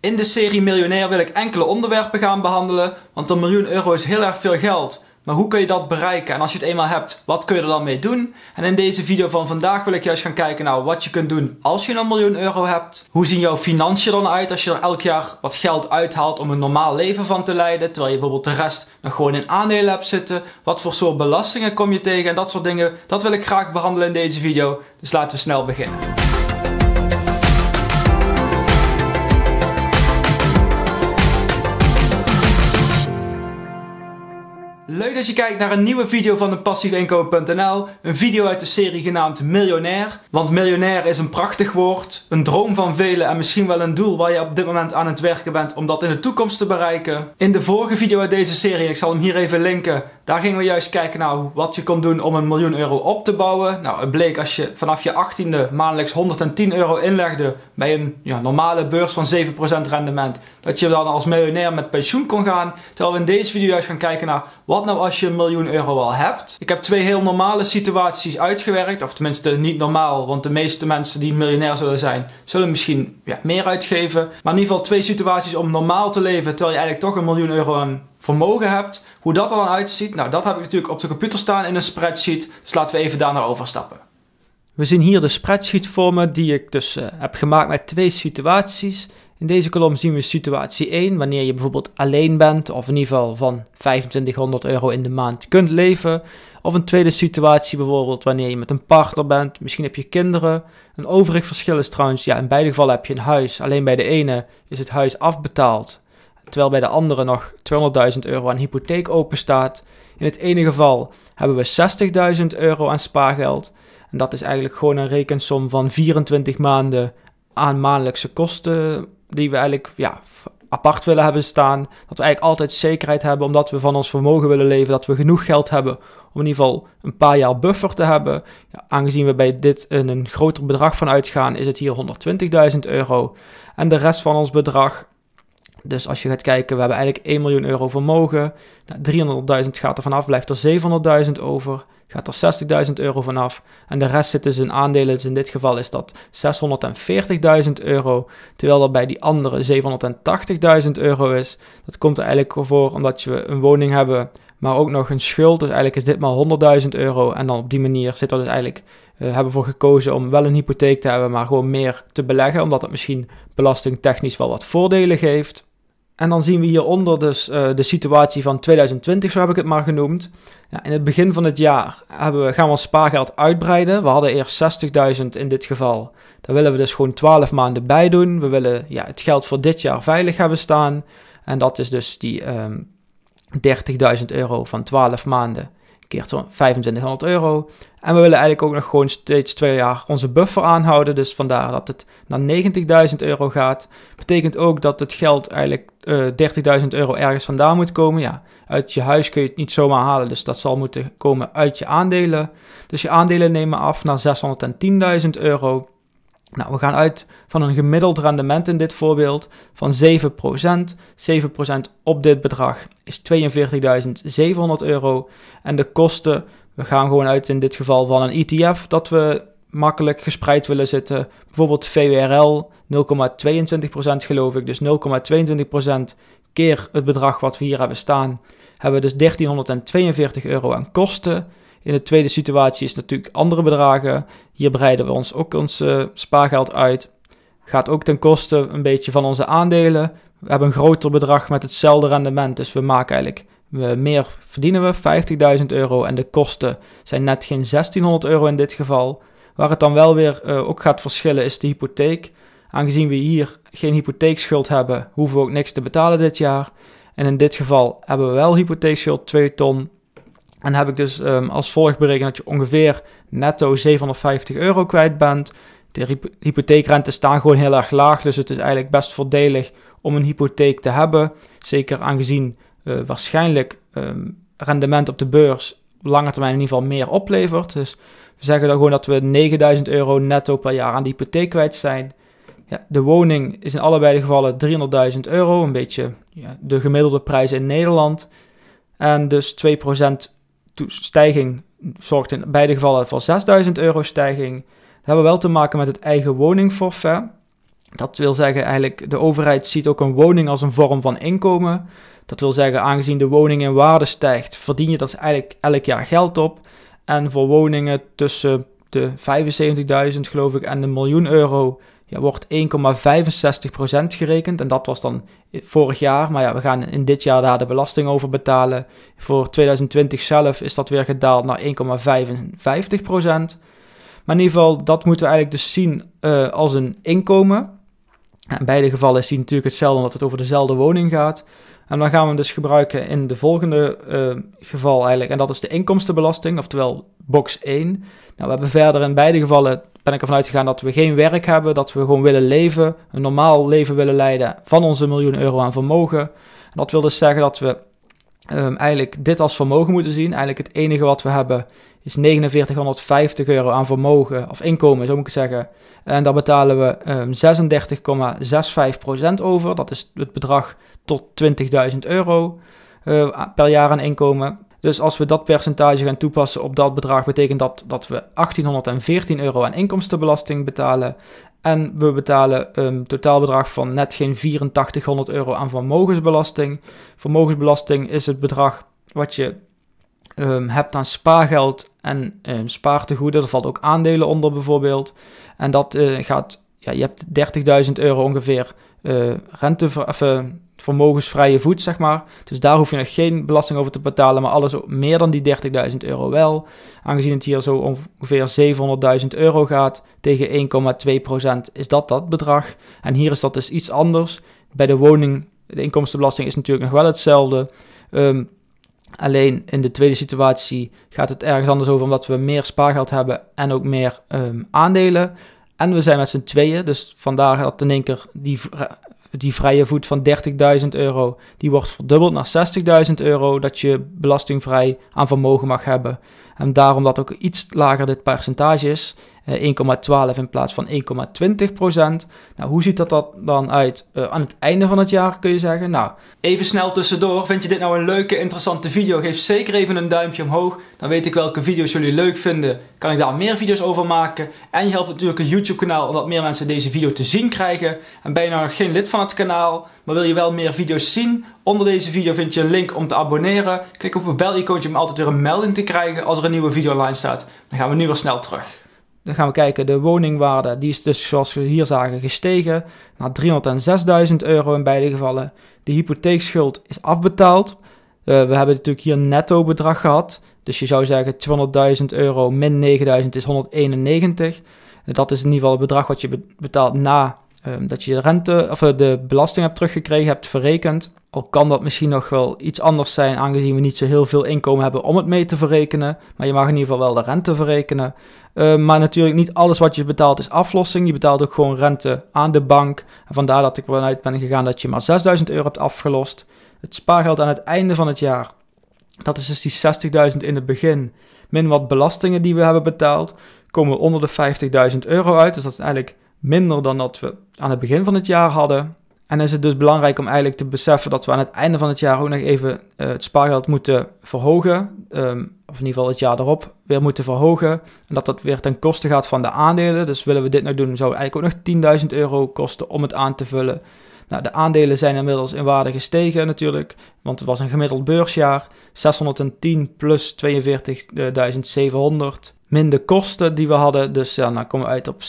In de serie Miljonair wil ik enkele onderwerpen gaan behandelen, want een miljoen euro is heel erg veel geld. Maar hoe kun je dat bereiken? En als je het eenmaal hebt, wat kun je er dan mee doen? En in deze video van vandaag wil ik juist gaan kijken naar wat je kunt doen als je een miljoen euro hebt. Hoe zien jouw financiën dan uit als je er elk jaar wat geld uithaalt om een normaal leven van te leiden, terwijl je bijvoorbeeld de rest nog gewoon in aandelen hebt zitten? Wat voor soort belastingen kom je tegen en dat soort dingen? Dat wil ik graag behandelen in deze video, dus laten we snel beginnen. dat je kijkt naar een nieuwe video van de passiefeinkomen.nl. Een video uit de serie genaamd Miljonair. Want miljonair is een prachtig woord, een droom van velen en misschien wel een doel waar je op dit moment aan het werken bent om dat in de toekomst te bereiken. In de vorige video uit deze serie, ik zal hem hier even linken, daar gingen we juist kijken naar wat je kon doen om een miljoen euro op te bouwen. Nou, het bleek als je vanaf je 18e maandelijks 110 euro inlegde bij een ja, normale beurs van 7% rendement, dat je dan als miljonair met pensioen kon gaan. Terwijl we in deze video juist gaan kijken naar wat nou als je een miljoen euro al hebt. Ik heb twee heel normale situaties uitgewerkt, of tenminste niet normaal, want de meeste mensen die miljonair zullen zijn, zullen misschien ja, meer uitgeven. Maar in ieder geval twee situaties om normaal te leven terwijl je eigenlijk toch een miljoen euro aan vermogen hebt. Hoe dat er dan uitziet, nou dat heb ik natuurlijk op de computer staan in een spreadsheet. Dus laten we even daar naar overstappen. We zien hier de spreadsheet voor me die ik dus eh, heb gemaakt met twee situaties. In deze kolom zien we situatie 1, wanneer je bijvoorbeeld alleen bent of in ieder geval van 2500 euro in de maand kunt leven. Of een tweede situatie bijvoorbeeld wanneer je met een partner bent, misschien heb je kinderen. Een overig verschil is trouwens, ja in beide gevallen heb je een huis, alleen bij de ene is het huis afbetaald terwijl bij de andere nog 200.000 euro aan hypotheek openstaat. In het ene geval hebben we 60.000 euro aan spaargeld. En dat is eigenlijk gewoon een rekensom van 24 maanden aan maandelijkse kosten die we eigenlijk ja, apart willen hebben staan. Dat we eigenlijk altijd zekerheid hebben omdat we van ons vermogen willen leven, dat we genoeg geld hebben om in ieder geval een paar jaar buffer te hebben. Ja, aangezien we bij dit een, een groter bedrag van uitgaan, is het hier 120.000 euro. En de rest van ons bedrag dus als je gaat kijken, we hebben eigenlijk 1 miljoen euro vermogen. Nou, 300.000 gaat er vanaf, blijft er 700.000 over. Gaat er 60.000 euro vanaf. En de rest zit dus in aandelen. Dus in dit geval is dat 640.000 euro. Terwijl dat bij die andere 780.000 euro is. Dat komt er eigenlijk voor omdat je een woning hebben maar ook nog een schuld. Dus eigenlijk is dit maar 100.000 euro. En dan op die manier zit er dus eigenlijk, uh, hebben voor gekozen om wel een hypotheek te hebben, maar gewoon meer te beleggen, omdat het misschien belastingtechnisch wel wat voordelen geeft. En dan zien we hieronder dus eh, de situatie van 2020, zo heb ik het maar genoemd. Ja, in het begin van het jaar hebben we, gaan we ons spaargeld uitbreiden. We hadden eerst 60.000 in dit geval. Daar willen we dus gewoon 12 maanden bij doen. We willen ja, het geld voor dit jaar veilig hebben staan. En dat is dus die 30.000 ehm, euro van 12 maanden keer 2500 euro. En we willen eigenlijk ook nog gewoon steeds twee jaar onze buffer aanhouden. Dus vandaar dat het naar 90.000 euro gaat. Betekent ook dat het geld eigenlijk 30.000 eh, euro ergens vandaan moet komen. Ja, uit je huis kun je het niet zomaar halen. Dus dat zal moeten komen uit je aandelen. Dus je aandelen nemen af naar 610.000 euro. Nou, we gaan uit van een gemiddeld rendement in dit voorbeeld van 7%. 7% op dit bedrag is 42.700 euro. En de kosten, we gaan gewoon uit in dit geval van een ETF dat we makkelijk gespreid willen zitten. Bijvoorbeeld VWRL 0,22% geloof ik, dus 0,22% keer het bedrag wat we hier hebben staan. Hebben we dus 1342 euro aan kosten. In de tweede situatie is natuurlijk andere bedragen. Hier breiden we ons ook ons eh, spaargeld uit. Gaat ook ten koste een beetje van onze aandelen. We hebben een groter bedrag met hetzelfde rendement. Dus we maken eigenlijk we meer verdienen we 50.000 euro. En de kosten zijn net geen 1600 euro in dit geval. Waar het dan wel weer eh, ook gaat verschillen is de hypotheek. Aangezien we hier geen hypotheekschuld hebben, hoeven we ook niks te betalen dit jaar. En in dit geval hebben we wel hypotheekschuld 2 ton en heb ik dus ehm, als volgt berekend dat je ongeveer netto 750 euro kwijt bent. De hypotheekrentes staan gewoon heel erg laag, dus het is eigenlijk best voordelig om een hypotheek te hebben. Zeker aangezien eh, waarschijnlijk ehm, rendement op de beurs op lange termijn in ieder geval meer oplevert. Dus we zeggen dan gewoon dat we 9000 euro netto per jaar aan de hypotheek kwijt zijn. Ja, de woning is in allebei de gevallen 300.000 euro, een beetje ja, de gemiddelde prijs in Nederland. En dus 2% stijging zorgt in beide gevallen voor 6000 euro stijging. Dat hebben we wel te maken met het eigen woningforfait. Dat wil zeggen eigenlijk, de overheid ziet ook een woning als een vorm van inkomen. Dat wil zeggen, aangezien de woning in waarde stijgt, verdien je dat eigenlijk elk jaar geld op. En voor woningen tussen de 75.000 geloof ik en de miljoen euro ja, wordt 1,65% gerekend. En dat was dan vorig jaar. Maar ja, we gaan in dit jaar daar de belasting over betalen. Voor 2020 zelf is dat weer gedaald naar 1,55%. Maar in ieder geval, dat moeten we eigenlijk dus zien eh, als een inkomen. In beide gevallen is die natuurlijk hetzelfde, omdat het over dezelfde woning gaat. En dan gaan we hem dus gebruiken in de volgende eh, geval eigenlijk. En dat is de inkomstenbelasting, oftewel box 1. Nou, we hebben verder in beide gevallen ben ik ervan uitgegaan dat we geen werk hebben, dat we gewoon willen leven, een normaal leven willen leiden van onze miljoen euro aan vermogen. Dat wil dus zeggen dat we ehm, eigenlijk dit als vermogen moeten zien. Eigenlijk het enige wat we hebben is 4950 euro aan vermogen of inkomen, zo moet ik zeggen. En daar betalen we um, ehm, 36,65% over. Dat is het bedrag tot 20.000 euro eh, per jaar aan inkomen. Dus als we dat percentage gaan toepassen op dat bedrag, betekent dat dat we 1814 euro aan inkomstenbelasting betalen. En we betalen een totaalbedrag van net geen 8400 euro aan vermogensbelasting. Vermogensbelasting is het bedrag wat je ehm, hebt aan spaargeld en um, spaartegoeden. Er valt ook aandelen onder bijvoorbeeld. En dat eh, gaat, ja, je hebt 30.000 euro ongeveer uh, rente, eh, vermogensvrije voet, zeg maar. Dus daar hoef je nog geen belasting over te betalen, maar alles meer dan die 30.000 euro wel. Aangezien het hier zo ongeveer 700.000 euro gaat tegen 1,2% is dat dat bedrag. En hier is dat dus iets anders. Bij de woning, de inkomstenbelasting is natuurlijk nog wel hetzelfde. Ehm, alleen in de tweede situatie gaat het ergens anders over omdat we meer spaargeld hebben en ook meer ehm, aandelen. En we zijn met z'n tweeën, dus vandaar dat in één keer die die vrije voet van 30.000 euro, die wordt verdubbeld naar 60.000 euro dat je belastingvrij aan vermogen mag hebben. En daarom dat ook iets lager dit percentage is. 1,12 eh, in plaats van 1,20 procent. Nou, hoe ziet dat, dat dan uit eh, aan het einde van het jaar, kun je zeggen? Nou, even snel tussendoor. Vind je dit nou een leuke, interessante video? Geef zeker even een duimpje omhoog. Dan weet ik welke video's jullie leuk vinden. Kan ik daar meer video's over maken? En je helpt natuurlijk het YouTube-kanaal, omdat meer mensen deze video te zien krijgen. En ben je nou nog geen lid van het kanaal, maar wil je wel meer video's zien? Onder deze video vind je een link om te abonneren. Klik op het belicoontje om altijd weer een melding te krijgen als er een nieuwe video online staat. Dan gaan we nu weer snel terug. Dan gaan we kijken, de woningwaarde die is dus zoals we hier zagen gestegen naar 306.000 euro in beide gevallen. De hypotheekschuld is afbetaald. Eh, we hebben natuurlijk hier een netto bedrag gehad. Dus je zou zeggen 200.000 euro min 9.000 is 191. Eh, dat is in ieder geval het bedrag wat je betaalt na Ehm, dat je de rente of eh, de belasting hebt teruggekregen, hebt verrekend. Al kan dat misschien nog wel iets anders zijn, aangezien we niet zo heel veel inkomen hebben om het mee te verrekenen. Maar je mag in ieder geval wel de rente verrekenen. Ehm, maar natuurlijk niet alles wat je betaalt is aflossing. Je betaalt ook gewoon rente aan de bank. En vandaar dat ik vanuit ben gegaan dat je maar 6000 euro hebt afgelost. Het spaargeld aan het einde van het jaar, dat is dus die 60.000 in het begin. Min wat belastingen die we hebben betaald, komen we onder de 50.000 euro uit. Dus dat is eigenlijk minder dan dat we aan het begin van het jaar hadden. En is het dus belangrijk om eigenlijk te beseffen dat we aan het einde van het jaar ook nog even eh, het spaargeld moeten verhogen. Ehm, of in ieder geval het jaar erop weer moeten verhogen. En dat dat weer ten koste gaat van de aandelen. Dus willen we dit nou doen, zou het eigenlijk ook nog 10.000 euro kosten om het aan te vullen. Nou, de aandelen zijn inmiddels in waarde gestegen natuurlijk, want het was een gemiddeld beursjaar. 610 plus 42.700. Minder de kosten die we hadden, dus dan nou komen we uit op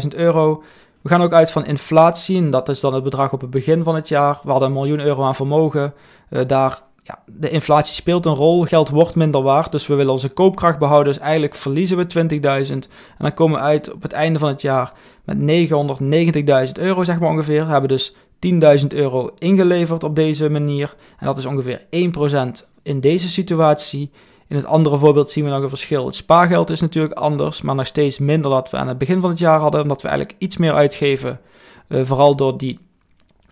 654.000 euro. We gaan ook uit van inflatie, en dat is dan het bedrag op het begin van het jaar. We hadden een miljoen euro aan vermogen. Eh, daar, ja, de inflatie speelt een rol, geld wordt minder waard, dus we willen onze koopkracht behouden. Dus eigenlijk verliezen we 20.000. En dan komen we uit op het einde van het jaar met 990.000 euro, zeg maar ongeveer. We hebben dus 10.000 euro ingeleverd op deze manier. En dat is ongeveer 1% in deze situatie. In het andere voorbeeld zien we nog een verschil. Het spaargeld is natuurlijk anders, maar nog steeds minder dan we aan het begin van het jaar hadden, omdat we eigenlijk iets meer uitgeven. Eh, vooral door die,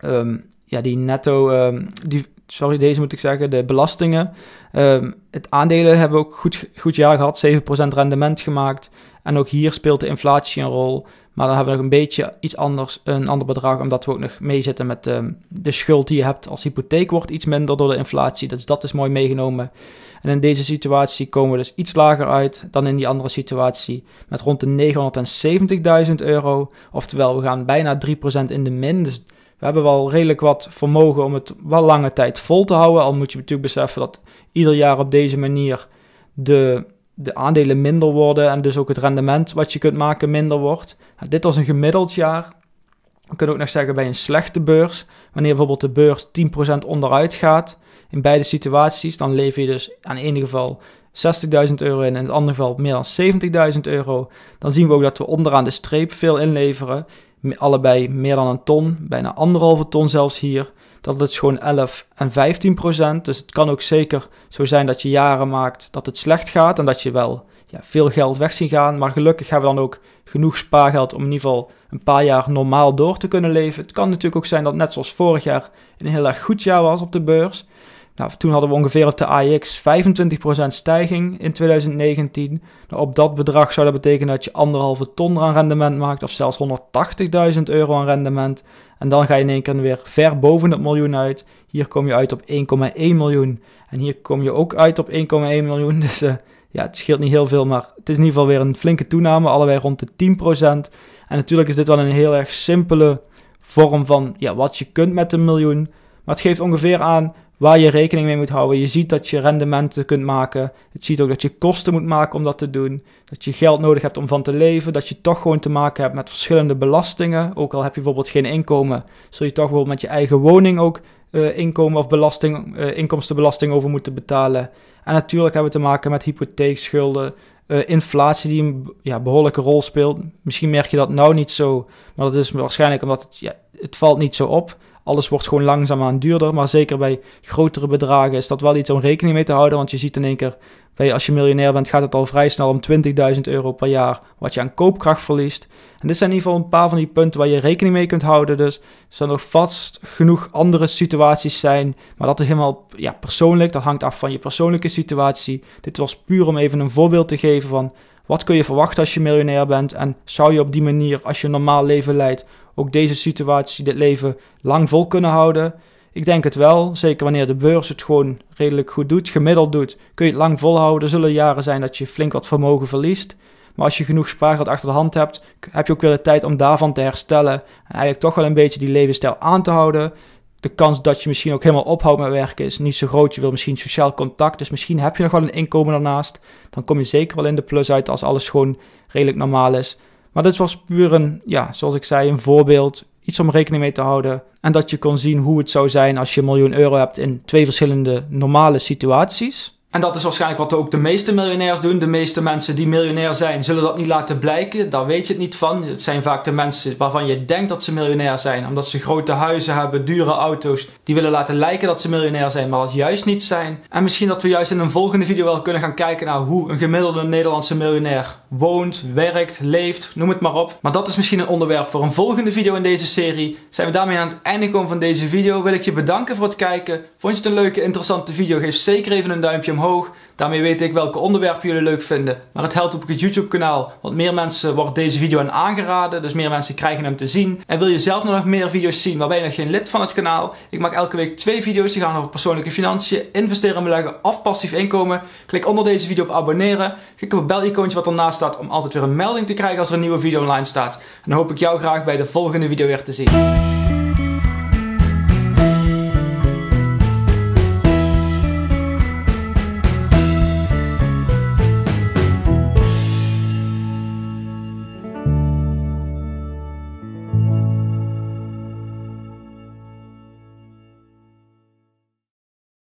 ehm, ja, die netto, um, die, sorry, deze moet ik zeggen, de belastingen. Ehm, het aandelen hebben we ook goed, goed jaar gehad, 7% rendement gemaakt. En ook hier speelt de inflatie een rol. Maar dan hebben we nog een beetje iets anders, een ander bedrag, omdat we ook nog meezitten met ehm, de schuld die je hebt als hypotheek wordt iets minder door de inflatie. Dus dat is mooi meegenomen. En in deze situatie komen we dus iets lager uit dan in die andere situatie met rond de 970.000 euro. Oftewel, we gaan bijna 3% in de min. Dus we hebben wel redelijk wat vermogen om het wel lange tijd vol te houden. Al moet je natuurlijk beseffen dat ieder jaar op deze manier de, de aandelen minder worden en dus ook het rendement wat je kunt maken minder wordt. Nou, dit was een gemiddeld jaar. We kunnen ook nog zeggen bij een slechte beurs, wanneer bijvoorbeeld de beurs 10% onderuit gaat, in beide situaties, dan lever je dus aan één geval 60.000 euro in en in het andere geval meer dan 70.000 euro. Dan zien we ook dat we onderaan de streep veel inleveren allebei meer dan een ton, bijna anderhalve ton zelfs hier. Dat is gewoon 11 en 15 procent. Dus het kan ook zeker zo zijn dat je jaren maakt dat het slecht gaat en dat je wel ja, veel geld weg zien gaan. Maar gelukkig hebben we dan ook genoeg spaargeld om in ieder geval een paar jaar normaal door te kunnen leven. Het kan natuurlijk ook zijn dat net zoals vorig jaar een heel erg goed jaar was op de beurs. Nou, toen hadden we ongeveer op de AX 25% stijging in 2019. Nou, op dat bedrag zou dat betekenen dat je anderhalve ton aan rendement maakt, of zelfs 180.000 euro aan rendement. En dan ga je in één keer weer ver boven het miljoen uit. Hier kom je uit op 1,1 miljoen. En hier kom je ook uit op 1,1 miljoen. Dus eh, ja, het scheelt niet heel veel, maar het is in ieder geval weer een flinke toename, allebei rond de 10%. En natuurlijk is dit wel een heel erg simpele vorm van ja, wat je kunt met een miljoen. Maar het geeft ongeveer aan waar je rekening mee moet houden. Je ziet dat je rendementen kunt maken. Het ziet ook dat je kosten moet maken om dat te doen. Dat je geld nodig hebt om van te leven. Dat je toch gewoon te maken hebt met verschillende belastingen. Ook al heb je bijvoorbeeld geen inkomen, zul je toch bijvoorbeeld met je eigen woning ook eh, inkomen of belasting, eh, inkomstenbelasting over moeten betalen. En natuurlijk hebben we te maken met hypotheekschulden, eh, inflatie die een ja, behoorlijke rol speelt. Misschien merk je dat nou niet zo, maar dat is waarschijnlijk omdat het, ja, het valt niet zo op alles wordt gewoon langzaamaan duurder. Maar zeker bij grotere bedragen is dat wel iets om rekening mee te houden. Want je ziet in één keer, bij, als je miljonair bent, gaat het al vrij snel om 20.000 euro per jaar wat je aan koopkracht verliest. En dit zijn in ieder geval een paar van die punten waar je rekening mee kunt houden. Dus er zullen nog vast genoeg andere situaties zijn. Maar dat is helemaal ja, persoonlijk. Dat hangt af van je persoonlijke situatie. Dit was puur om even een voorbeeld te geven van wat kun je verwachten als je miljonair bent. En zou je op die manier, als je een normaal leven leidt, ook deze situatie dit leven lang vol kunnen houden? Ik denk het wel. Zeker wanneer de beurs het gewoon redelijk goed doet, gemiddeld doet, kun je het lang volhouden. Er zullen jaren zijn dat je flink wat vermogen verliest. Maar als je genoeg spaargeld achter de hand hebt, heb je ook weer de tijd om daarvan te herstellen. En eigenlijk toch wel een beetje die levensstijl aan te houden. De kans dat je misschien ook helemaal ophoudt met werken is niet zo groot. Je wil misschien sociaal contact, dus misschien heb je nog wel een inkomen daarnaast. Dan kom je zeker wel in de plus uit als alles gewoon redelijk normaal is. Maar dit was puur een, ja, zoals ik zei, een voorbeeld. Iets om rekening mee te houden. En dat je kon zien hoe het zou zijn als je een miljoen euro hebt in twee verschillende normale situaties. En dat is waarschijnlijk wat ook de meeste miljonairs doen. De meeste mensen die miljonair zijn, zullen dat niet laten blijken. Daar weet je het niet van. Het zijn vaak de mensen waarvan je denkt dat ze miljonair zijn. Omdat ze grote huizen hebben, dure auto's. Die willen laten lijken dat ze miljonair zijn, maar dat juist niet zijn. En misschien dat we juist in een volgende video wel kunnen gaan kijken naar hoe een gemiddelde Nederlandse miljonair woont, werkt, leeft, noem het maar op. Maar dat is misschien een onderwerp voor een volgende video in deze serie. Zijn we daarmee aan het einde komen van deze video. Wil ik je bedanken voor het kijken. Vond je het een leuke, interessante video? Geef zeker even een duimpje omhoog. Daarmee weet ik welke onderwerpen jullie leuk vinden. Maar het helpt ook het YouTube kanaal, want meer mensen wordt deze video aan aangeraden. Dus meer mensen krijgen hem te zien. En wil je zelf nog meer video's zien, maar ben je nog geen lid van het kanaal? Ik maak elke week twee video's die gaan over persoonlijke financiën, investeren en beleggen of passief inkomen. Klik onder deze video op abonneren. Klik op het belicoontje wat ernaast staat om altijd weer een melding te krijgen als er een nieuwe video online staat. En dan hoop ik jou graag bij de volgende video weer te zien.